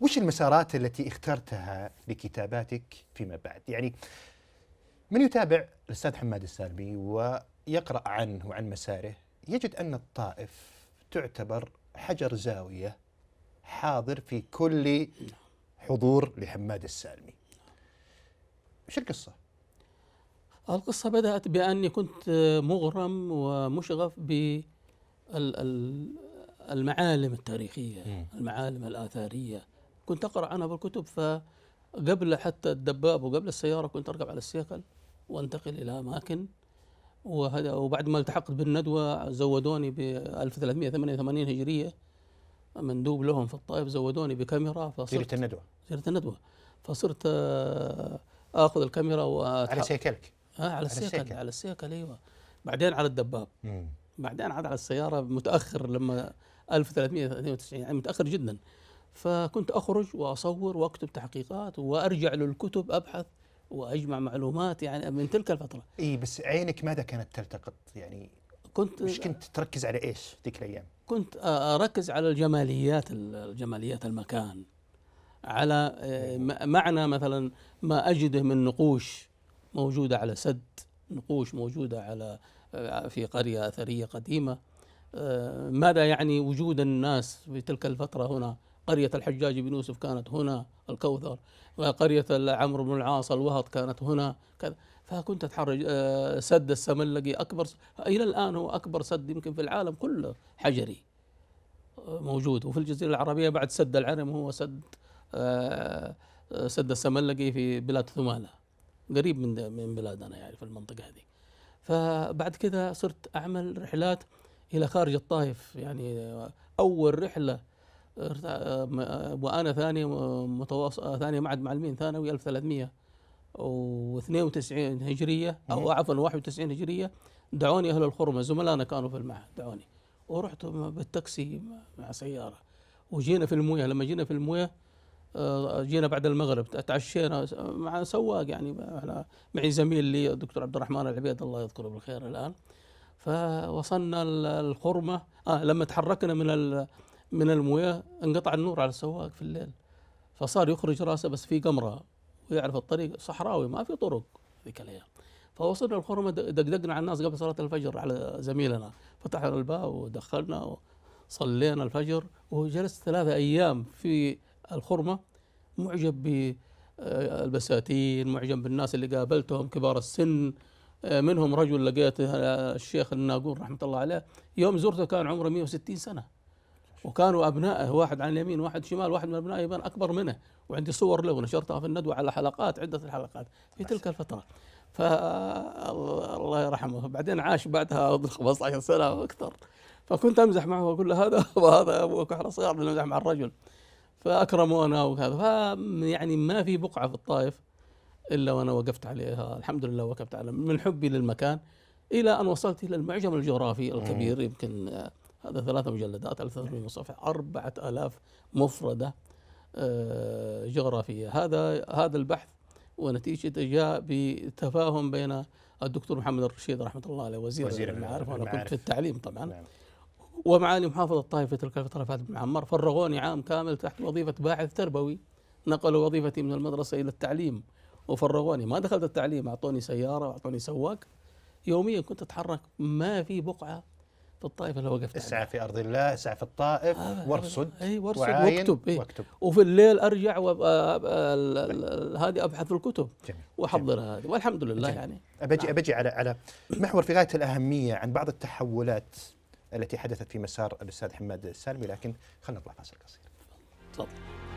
وش المسارات التي اخترتها لكتاباتك فيما بعد يعني من يتابع الأستاذ حماد السالمي ويقرأ عنه وعن مساره يجد أن الطائف تعتبر حجر زاوية حاضر في كل حضور لحماد السالمي وش القصة؟ القصة بدأت بأني كنت مغرم ومشغف بالمعالم التاريخية المعالم الآثارية كنت أقرأ عنها بالكتب فقبل حتى الدباب وقبل السيارة كنت أركب على السيكل وأنتقل إلى أماكن وهذا وبعد ما التحقت بالندوة زودوني ب 1388 هجرية مندوب لهم في الطائف زودوني بكاميرا فصرت الندوة سيرة الندوة فصرت آه، آخذ الكاميرا على سيكلك آه على السيكل على السيكل أيوه بعدين على الدباب مم. بعدين عاد على السيارة متأخر لما 1392 يعني متأخر جدا فكنت أخرج وأصور وأكتب تحقيقات وأرجع للكتب أبحث وأجمع معلومات يعني من تلك الفترة إي بس عينك ماذا كانت تلتقط يعني كنت مش كنت تركز على إيش ذيك الأيام كنت أركز على الجماليات الجماليات المكان على آه، أيوة. معنى مثلا ما أجده من نقوش موجودة على سد نقوش موجودة على آه، في قرية أثرية قديمة آه، ماذا يعني وجود الناس في تلك الفترة هنا قرية الحجاج بن يوسف كانت هنا الكوثر قرية عمرو بن العاص الوهط كانت هنا كذا فكنت اتحرج آه، سد السملقي اكبر الى الان هو اكبر سد يمكن في العالم كله حجري موجود وفي الجزيره العربيه بعد سد العرم هو سد آه، آه، سد السملقي في بلاد ثماله قريب من من بلادنا يعني في المنطقه هذه فبعد كذا صرت اعمل رحلات الى خارج الطائف يعني اول رحله وانا ثاني متوسط ثاني معهد معلمين ثانوي 1392 هجريه او عفوا 91 هجريه دعوني اهل الخرمه زملائنا كانوا في المعهد دعوني ورحت بالتاكسي مع سياره وجينا في المويه لما جينا في المويه آه، جينا بعد المغرب تعشينا مع سواق يعني معي زميل لي الدكتور عبد الرحمن العبيد الله يذكره بالخير الان فوصلنا الخرمه آه لما تحركنا من من المويه انقطع النور على السواق في الليل فصار يخرج راسه بس في قمره ويعرف الطريق صحراوي ما في طرق ذيك الايام فوصلنا الخرمه دقدقنا على الناس قبل صلاه الفجر على زميلنا فتحنا الباب ودخلنا وصلينا الفجر وجلست ثلاثة ايام في الخرمه معجب بالبساتين آه، معجب بالناس اللي قابلتهم كبار السن آه، منهم رجل لقيته آه، الشيخ الناقور رحمه الله عليه يوم زرته كان عمره 160 سنه وكانوا أبنائه واحد عن اليمين واحد شمال واحد من أبنائه يبان أكبر منه وعندي صور له ونشرتها في الندوة على حلقات عدة الحلقات في تلك الفترة فالله يرحمه بعدين عاش بعدها 15 سنة وأكثر فكنت أمزح معه وأقول له هذا وهذا أبوك احنا صغار نمزح مع الرجل فأكرمونا وهذا ف يعني ما في بقعة في الطائف إلا وأنا وقفت عليها الحمد لله وقفت على من حبي للمكان إلى أن وصلت إلى المعجم الجغرافي الكبير يمكن هذا ثلاثة مجلدات 1300 صفحة 4000 مفردة آه، جغرافية هذا هذا البحث ونتيجته جاء بتفاهم بين الدكتور محمد الرشيد رحمه الله عليه وزير, وزير المعارف وانا كنت في التعليم طبعا نعم. ومعالي محافظة الطائف في تلك الفتره فهد بن عمار فرغوني عام كامل تحت وظيفه باحث تربوي نقلوا وظيفتي من المدرسه الى التعليم وفرغوني ما دخلت التعليم اعطوني سياره واعطوني سواق يوميا كنت اتحرك ما في بقعه في الطائف اللي وقفت اسعى في ارض الله اسعى في الطائف آه وارصد اي وارصد واكتب, إيه واكتب وفي الليل ارجع هذه ابحث في الكتب جميل واحضرها هذه والحمد لله جميل يعني ابجي نعم. ابجي على على محور في غايه الاهميه عن بعض التحولات التي حدثت في مسار الاستاذ حماد السالمي لكن خلينا نطلع فاصل قصير تفضل